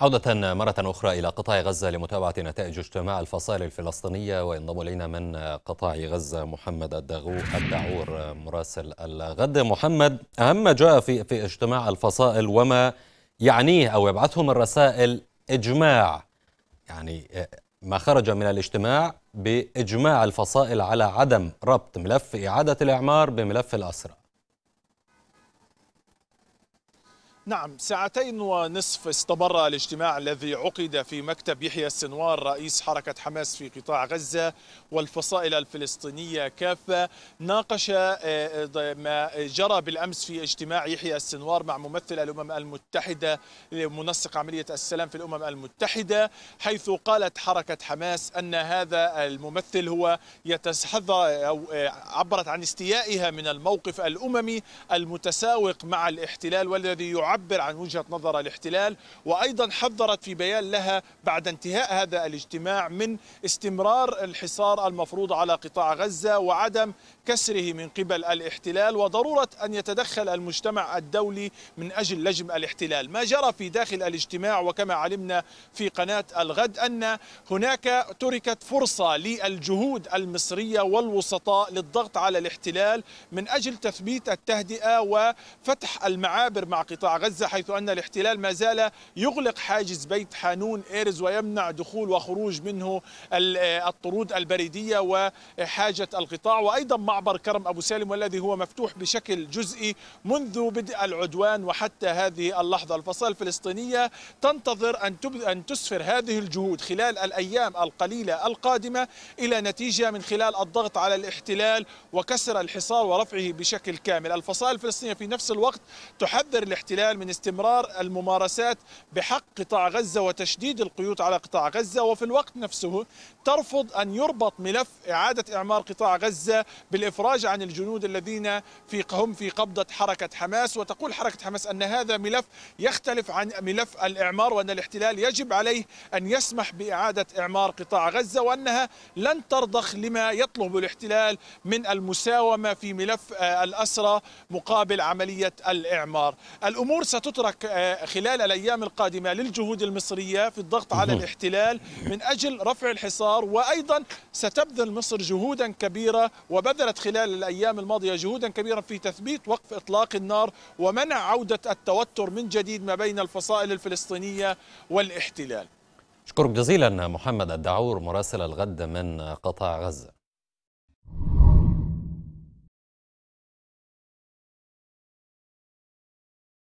عودة مرة أخرى إلى قطاع غزة لمتابعة نتائج اجتماع الفصائل الفلسطينية وينضم إلينا من قطاع غزة محمد الدغو الدعور مراسل الغد محمد أهم ما جاء في في اجتماع الفصائل وما يعنيه أو يبعثه من رسائل إجماع يعني آه، ما خرج من الاجتماع بإجماع الفصائل على عدم ربط ملف إعادة الإعمار بملف الأسرى نعم ساعتين ونصف استمر الاجتماع الذي عقد في مكتب يحيى السنوار رئيس حركة حماس في قطاع غزة والفصائل الفلسطينية كافة ناقش آه، آه، ما جرى بالأمس في اجتماع يحيى السنوار مع ممثل الأمم المتحدة منسق عملية السلام في الأمم المتحدة حيث قالت حركة حماس أن هذا الممثل هو يتحذى أو آه، عبرت عن استيائها من الموقف الأممي المتساوق مع الاحتلال والذي يعبر تعبر عن وجهة نظر الاحتلال وأيضا حذرت في بيان لها بعد انتهاء هذا الاجتماع من استمرار الحصار المفروض على قطاع غزة وعدم كسره من قبل الاحتلال وضرورة أن يتدخل المجتمع الدولي من أجل لجم الاحتلال ما جرى في داخل الاجتماع وكما علمنا في قناة الغد أن هناك تركت فرصة للجهود المصرية والوسطاء للضغط على الاحتلال من أجل تثبيت التهدئة وفتح المعابر مع قطاع غزة غزة حيث أن الاحتلال ما زال يغلق حاجز بيت حانون إيرز ويمنع دخول وخروج منه الطرود البريدية وحاجة القطاع وأيضا معبر كرم أبو سالم والذي هو مفتوح بشكل جزئي منذ بدء العدوان وحتى هذه اللحظة الفصائل الفلسطينية تنتظر أن, أن تسفر هذه الجهود خلال الأيام القليلة القادمة إلى نتيجة من خلال الضغط على الاحتلال وكسر الحصار ورفعه بشكل كامل الفصائل الفلسطينية في نفس الوقت تحذر الاحتلال من استمرار الممارسات بحق قطاع غزة وتشديد القيود على قطاع غزة وفي الوقت نفسه ترفض أن يربط ملف إعادة إعمار قطاع غزة بالإفراج عن الجنود الذين في هم في قبضة حركة حماس وتقول حركة حماس أن هذا ملف يختلف عن ملف الإعمار وأن الاحتلال يجب عليه أن يسمح بإعادة إعمار قطاع غزة وأنها لن ترضخ لما يطلب الاحتلال من المساومة في ملف آه، الأسرة مقابل عملية الإعمار الأمور فرص ستترك آه، خلال الأيام القادمة للجهود المصرية في الضغط على الاحتلال من أجل رفع الحصار وأيضا ستبذل مصر جهودا كبيرة وبذلت خلال الأيام الماضية جهودا كبيرة في تثبيت وقف إطلاق النار ومنع عودة التوتر من جديد ما بين الفصائل الفلسطينية والاحتلال أشكرك جزيلا محمد الدعور مراسل الغد من قطاع غزة